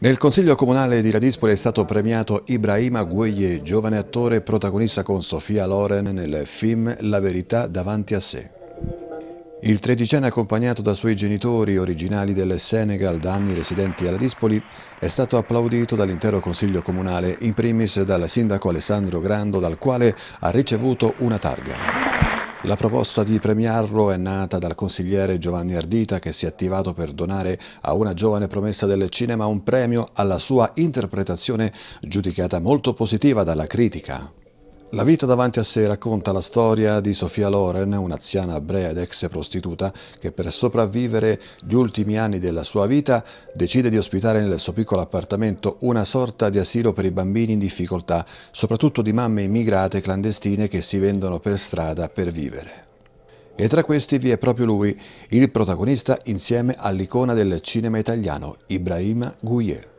Nel Consiglio Comunale di Radispoli è stato premiato Ibrahima Gueye, giovane attore protagonista con Sofia Loren nel film La verità davanti a sé. Il tredicenne accompagnato da suoi genitori originali del Senegal da anni residenti a Radispoli è stato applaudito dall'intero Consiglio Comunale, in primis dal sindaco Alessandro Grando dal quale ha ricevuto una targa. La proposta di premiarlo è nata dal consigliere Giovanni Ardita che si è attivato per donare a una giovane promessa del cinema un premio alla sua interpretazione giudicata molto positiva dalla critica. La vita davanti a sé racconta la storia di Sofia Loren, un'aziana ebrea ed ex prostituta che per sopravvivere gli ultimi anni della sua vita decide di ospitare nel suo piccolo appartamento una sorta di asilo per i bambini in difficoltà, soprattutto di mamme immigrate clandestine che si vendono per strada per vivere. E tra questi vi è proprio lui, il protagonista insieme all'icona del cinema italiano, Ibrahim Gouyeh.